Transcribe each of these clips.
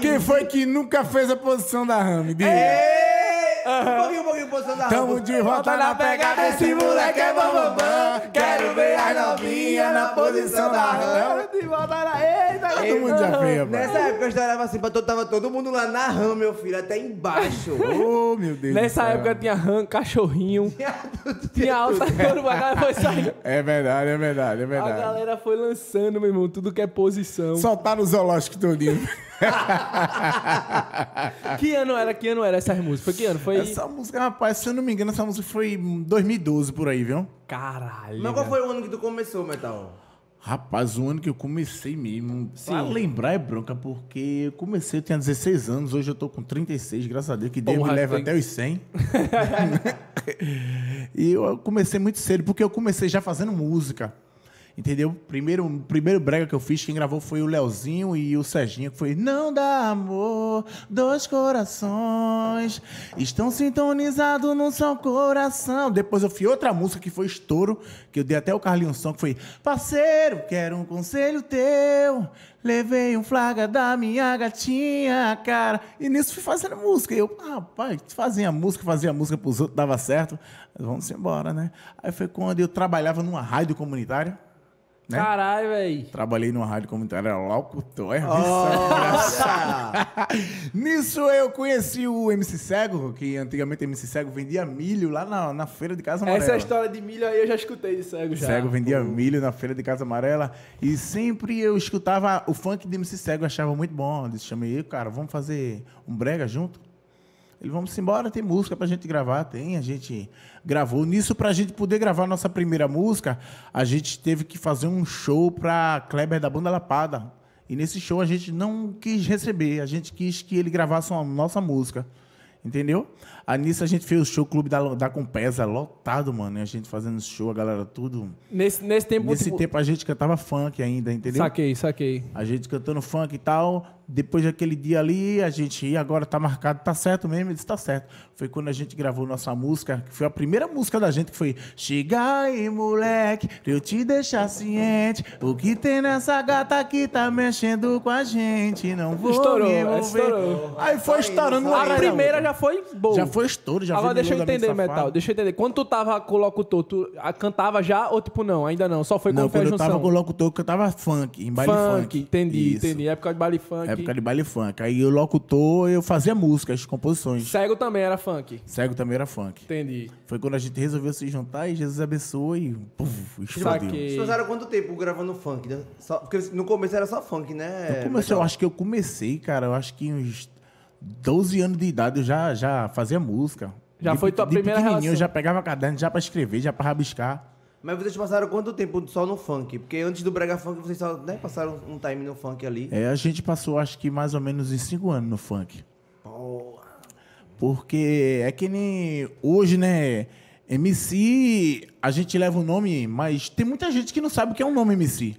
Quem foi que nunca fez a posição da Rami? Diga. Uhum. Um pouquinho, um pouquinho, posição da Rami. Tamo de volta na pegada, esse moleque é bambambam. Quero ver as novinhas na posição da Rami. De volta na... Eita, Todo eita. mundo já veio, Nessa época eu estourava assim, pra todo, tava todo mundo lá na Ram, meu filho, até embaixo. oh, meu Deus Nessa época tinha Ram, cachorrinho, tinha alta turma, a galera foi saindo. É verdade, é verdade, é verdade. A galera foi lançando, meu irmão, tudo que é posição. Soltar no zoológico todinho. que ano era? Que ano era essa música? Foi que ano? Foi... Essa música, rapaz, se eu não me engano, essa música foi 2012 por aí, viu? Caralho. Mas qual foi o ano que tu começou, Metal? Rapaz, o ano que eu comecei mesmo. Sim. Pra lembrar é bronca, porque eu comecei, eu tinha 16 anos, hoje eu tô com 36, graças a Deus, que Deus me leva tem... até os 100. e eu comecei muito cedo, porque eu comecei já fazendo música entendeu? Primeiro, primeiro brega que eu fiz, quem gravou foi o Leozinho e o Serginho, que foi Não dá amor, dois corações estão sintonizados num só coração. Depois eu fiz outra música que foi estouro, que eu dei até o Carlinhos Som, que foi Parceiro, quero um conselho teu, levei um flaga da minha gatinha, cara. E nisso fui fazendo música. E eu, rapaz, fazia música, fazia música pros outros, dava certo. Mas vamos embora, né? Aí foi quando eu trabalhava numa rádio comunitária né? Caralho, velho. Trabalhei numa rádio comunitária locutor. Oh, Nisso eu conheci o MC Cego, que antigamente o MC Cego vendia milho lá na, na feira de Casa Amarela. Essa é história de milho aí eu já escutei de Cego já. Cego vendia milho na feira de Casa Amarela e sempre eu escutava o funk de MC Cego, eu achava muito bom. Eu disse, chamei, cara, vamos fazer um brega junto? Ele, vamos embora, tem música pra gente gravar. Tem, a gente gravou. Nisso, pra gente poder gravar nossa primeira música, a gente teve que fazer um show pra Kleber da Banda Lapada. E nesse show a gente não quis receber, a gente quis que ele gravasse a nossa música. Entendeu? a nisso a gente fez o show Clube da, da Compesa, lotado, mano. E a gente fazendo show, a galera tudo. Nesse, nesse tempo. Nesse tipo... tempo a gente cantava funk ainda, entendeu? Saquei, saquei. A gente cantando funk e tal. Depois daquele dia ali, a gente, ia, agora tá marcado, tá certo mesmo? Ele disse, tá certo. Foi quando a gente gravou nossa música, que foi a primeira música da gente, que foi Chega aí, moleque, pra eu te deixar ciente. O que tem nessa gata que tá mexendo com a gente? Não vou estourou, me envolver. Estourou. Aí foi tá estourando. Tá a primeira já foi boa. Já foi estouro, já Agora deixa eu entender, Metal, deixa eu entender. Quando tu tava com o locutor, tu cantava já ou tipo não? Ainda não, só foi com não, quando eu tava com o locutor, eu tava funk, em baile funk. Funk, entendi, Isso. entendi. Época de baile funk. É época de baile funk. Aí o locutor, eu fazia música, as composições. Cego também era funk. Cego também era funk. Entendi. Foi quando a gente resolveu se juntar e Jesus abençoou e puf, explodiu. Vocês usaram quanto tempo gravando funk? Né? Só- porque no começo era só funk, né? Eu, comecei, eu acho que eu comecei, cara, eu acho que uns 12 anos de idade eu já, já fazia música. Já De foi pe- tua de primeira pequenininho, relação. Eu já pegava caderno já pra escrever, já pra rabiscar. Mas vocês passaram quanto tempo só no funk? Porque antes do Brega Funk, vocês só né, passaram um time no funk ali. É, a gente passou acho que mais ou menos em cinco anos no funk. Porra. Porque é que nem hoje, né? MC, a gente leva o um nome, mas tem muita gente que não sabe o que é um nome MC.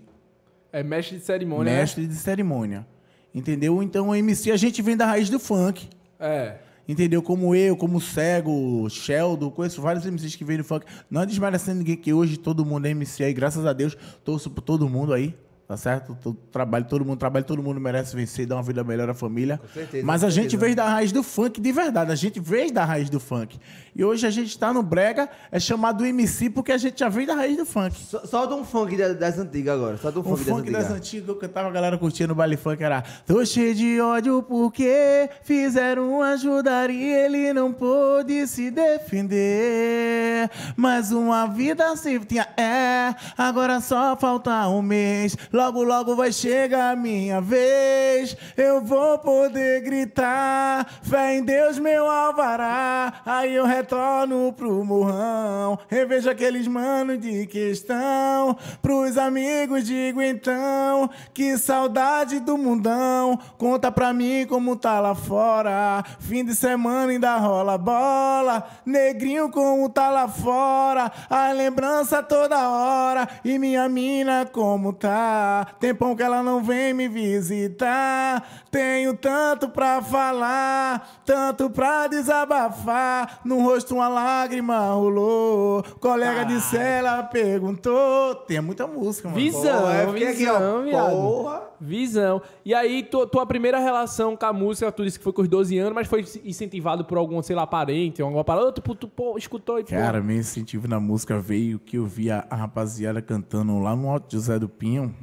É mestre de cerimônia. Né? Mestre de cerimônia. Entendeu? Então, MC, a gente vem da raiz do funk. É entendeu? Como eu, como Cego, Sheldon, conheço vários MCs que vêm no funk. Não é desmerecendo ninguém, que hoje todo mundo é MC aí, graças a Deus, torço por todo mundo aí, tá certo? Todo, trabalho, todo mundo trabalha, todo mundo merece vencer, dar uma vida melhor à família. Com certeza, Mas a certeza. gente veio da raiz do funk de verdade, a gente veio da raiz do funk. E hoje a gente está no brega, é chamado MC porque a gente já veio da raiz do funk. Só, só de um funk das antigas agora, só de um, funk, funk das, antigas. das antigas. que eu cantava, a galera curtindo no baile funk, era Tô cheio de ódio porque fizeram ajudar e ele não pôde se defender. Mais uma vida se tinha é, agora só falta um mês Logo, logo vai chegar a minha vez. Eu vou poder gritar. Fé em Deus, meu alvará. Aí eu retorno pro morrão. Revejo aqueles manos de questão. Pros amigos digo então. Que saudade do mundão. Conta pra mim como tá lá fora. Fim de semana ainda rola bola. Negrinho como tá lá fora. A lembrança toda hora. E minha mina como tá. Tempão que ela não vem me visitar. Tenho tanto pra falar, tanto pra desabafar. No rosto uma lágrima rolou. Colega de cela perguntou. Tem muita música, mano. Visão, Pô, é, visão, aqui, ó, porra. Visão. E aí, tu, tua primeira relação com a música, tu disse que foi com os 12 anos, mas foi incentivado por algum, sei lá, parente, alguma parada. Tu, tu pô, escutou e pô. Cara, meu incentivo na música veio que eu via a rapaziada cantando lá no Alto José do Pinho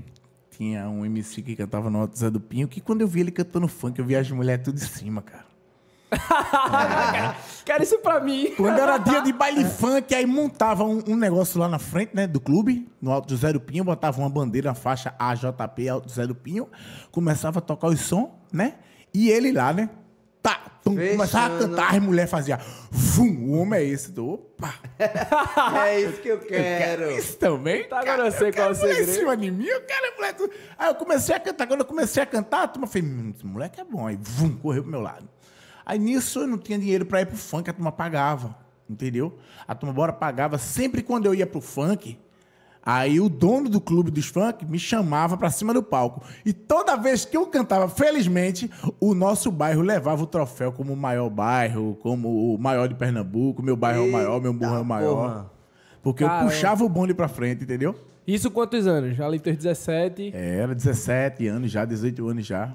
tinha um MC que cantava no Alto Zé do Pinho, que quando eu vi ele cantando funk, eu vi as mulheres tudo em cima, cara. é. Cara, isso pra mim. Quando era dia de baile é. funk, aí montava um, um, negócio lá na frente, né, do clube, no Alto do Zé do Pinho, botava uma bandeira, uma faixa AJP Alto do Zé do Pinho, começava a tocar o som, né? E ele lá, né? tá, pum, começava a cantar, as mulheres faziam. Vum, o homem é esse. Do, opa! é isso que eu quero. Eu quero isso também? Tá, agora eu sei eu qual é o segredo. Em cima de mim, eu quero mulher. Aí eu comecei a cantar. Quando eu comecei a cantar, a turma fez, hum, esse moleque é bom. Aí, vum, correu pro meu lado. Aí nisso eu não tinha dinheiro pra ir pro funk, a turma pagava. Entendeu? A turma bora pagava. Sempre quando eu ia pro funk, Aí o dono do clube dos funk me chamava para cima do palco. E toda vez que eu cantava, felizmente, o nosso bairro levava o troféu como o maior bairro, como o maior de Pernambuco, meu bairro é o maior, meu burro é o maior. Porque Caramba. eu puxava o bonde pra frente, entendeu? Isso quantos anos? Ali teus 17? É, era 17 anos já, 18 anos já.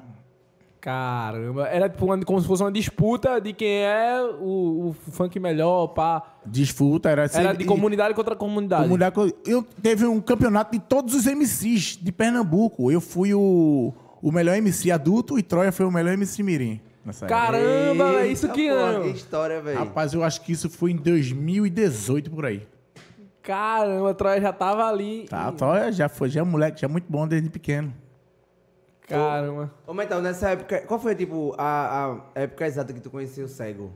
Caramba, era tipo uma, como se fosse uma disputa de quem é o, o funk melhor, pá. Disputa, era assim. Era de comunidade e, contra comunidade. comunidade. Eu teve um campeonato de todos os MCs de Pernambuco. Eu fui o, o melhor MC adulto e Troia foi o melhor MC Mirim. Caramba, é isso que ano. É. Que história, velho. Rapaz, eu acho que isso foi em 2018 por aí. Caramba, a Troia já tava ali. Tá, a Troia já foi, já é moleque, já é muito bom desde pequeno. Caramba. Ô, mas então, nessa época, qual foi, tipo, a, a época exata que tu conheceu o cego?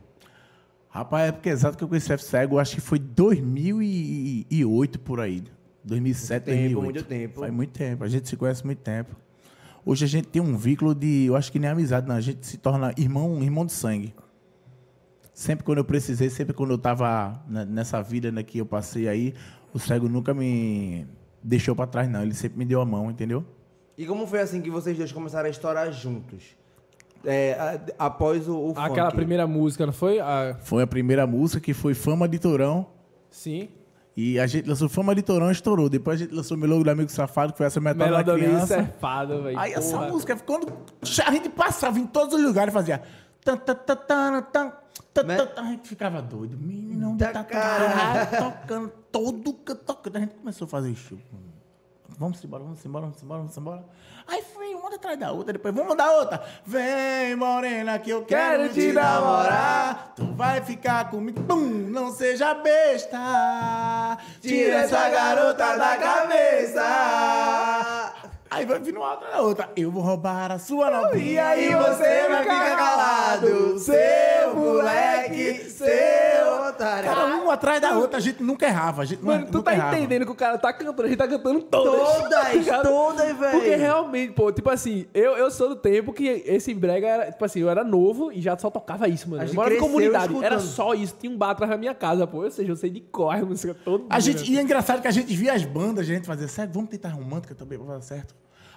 Rapaz, a época exata que eu conheci o cego, acho que foi 2008 por aí. 2007, muito tempo, 2008. Muito tempo. Faz muito tempo. A gente se conhece muito tempo. Hoje a gente tem um vínculo de, eu acho que nem amizade, não. a gente se torna irmão, irmão de sangue. Sempre quando eu precisei, sempre quando eu estava nessa vida né, que eu passei aí, o cego nunca me deixou para trás, não. Ele sempre me deu a mão, entendeu? E como foi assim que vocês dois começaram a estourar juntos? É, a, após o, o Aquela funk. primeira música, não foi? A... Foi a primeira música que foi Fama de Torão. Sim. E a gente lançou Fama de Torão estourou. Depois a gente lançou Meu Logo do Amigo Safado, que foi essa metade Melô da criança. Safado, velho. Aí porra. essa música, quando a gente passava em todos os lugares, fazia... Tan, tan, né? tan, tan, a gente ficava doido. Menino, tá, tá tocando todo... Tocando. A gente começou a fazer show. Vamos embora, vamos embora, vamos embora, vamos embora. Aí foi uma atrás da outra, depois vamos dar outra. Vem, morena, que eu quero, quero te namorar. Tu vai ficar comigo, pum, não seja besta. Tira essa garota da cabeça. Aí vai vir uma outra da outra. Eu vou roubar a sua novinha. E aí você vai ficar calado, seu moleque, seu otário. Cara, um atrás da outra, a gente nunca errava. A gente Mano, tu tá errava. entendendo que o cara tá cantando, a gente tá cantando todas. Todas, tá todas, velho. Porque realmente, pô, tipo assim, eu, eu sou do tempo que esse brega era, tipo assim, eu era novo e já só tocava isso, mano. gente morava em comunidade, escutando. era só isso. Tinha um bar atrás da minha casa, pô. Ou seja, eu sei de corre música todo a Gente, né? e é engraçado que a gente via as bandas, a gente fazia, sério, vamos tentar romântica também pra dar certo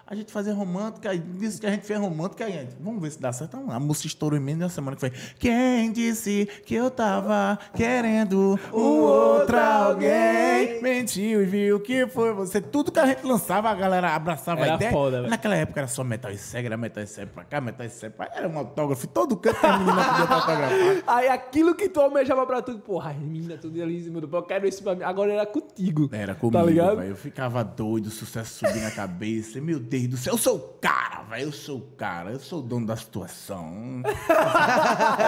a gente fazer romântica, disse que a gente fez romântica, a gente, vamos ver se dá certo. a música estourou em menos na semana que foi. Quem disse que eu tava querendo um outro alguém? Mentiu e viu que foi você. Tudo que a gente lançava, a galera abraçava era a ideia. Foda, Naquela época era só metal e cega, era metal e cega pra cá, metal e cega pra cá. Era um autógrafo, todo canto a menina podia autografar. Aí aquilo que tu almejava pra tudo, porra, as meninas tudo ali em cima do pau, quero isso pra mim. Agora era contigo. Era comigo, tá ligado? Véio. Eu ficava doido, o sucesso subindo na cabeça. Meu Deus Deus do céu, eu sou o cara, velho, eu sou o cara, eu sou o dono da situação.